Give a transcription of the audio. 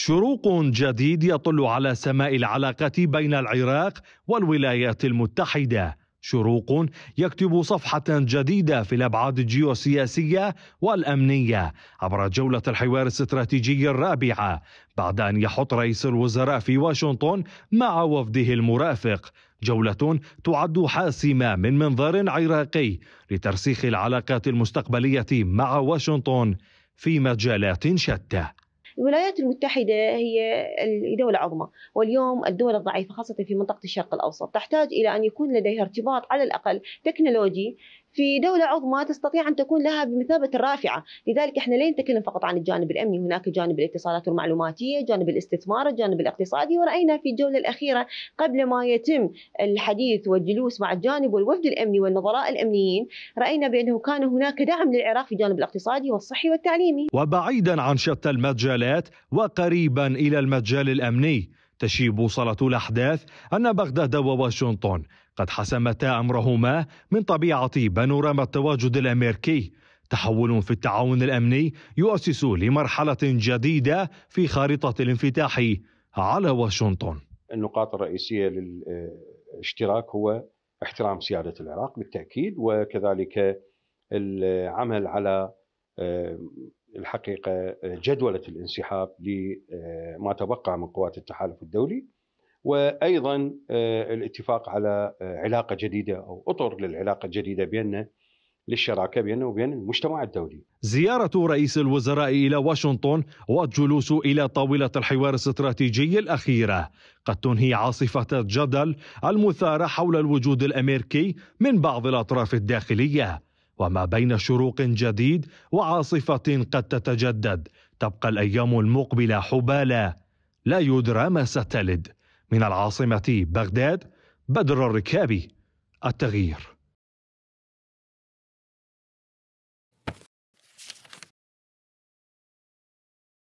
شروق جديد يطل على سماء العلاقة بين العراق والولايات المتحدة شروق يكتب صفحة جديدة في الأبعاد الجيوسياسية والأمنية عبر جولة الحوار الاستراتيجي الرابعة بعد أن يحط رئيس الوزراء في واشنطن مع وفده المرافق جولة تعد حاسمة من منظار عراقي لترسيخ العلاقات المستقبلية مع واشنطن في مجالات شتى الولايات المتحدة هي الدولة عظمى واليوم الدول الضعيفة خاصة في منطقة الشرق الأوسط تحتاج إلى أن يكون لديها ارتباط على الأقل تكنولوجي في دولة عظمى تستطيع أن تكون لها بمثابة الرافعة لذلك إحنا لا نتكلم فقط عن الجانب الأمني هناك جانب الاتصالات المعلوماتية جانب الاستثمار الجانب الاقتصادي ورأينا في الجولة الأخيرة قبل ما يتم الحديث والجلوس مع الجانب والوفد الأمني والنظراء الأمنيين رأينا بأنه كان هناك دعم للعراق في الجانب الاقتصادي والصحي والتعليمي وبعيدا عن شتى المجالات وقريبا إلى المجال الأمني تشيب بوصلة الأحداث أن بغداد وواشنطن قد حسمتا أمرهما من طبيعة بانوراما التواجد الأمريكي تحول في التعاون الأمني يؤسس لمرحلة جديدة في خارطة الانفتاح على واشنطن النقاط الرئيسية للاشتراك هو احترام سيادة العراق بالتأكيد وكذلك العمل على الحقيقة آه، جدولة الانسحاب لما آه، تبقى من قوات التحالف الدولي وأيضا آه، الاتفاق على علاقة جديدة أو أطر للعلاقة الجديدة بيننا للشراكة بيننا وبين المجتمع الدولي زيارة رئيس الوزراء إلى واشنطن والجلوس إلى طاولة الحوار الاستراتيجي الأخيرة قد تنهي عاصفة الجدل المثارة حول الوجود الأمريكي من بعض الأطراف الداخلية وما بين شروق جديد وعاصفه قد تتجدد تبقى الايام المقبله حبالا لا يدرى ما ستلد من العاصمه بغداد بدر الركابي التغيير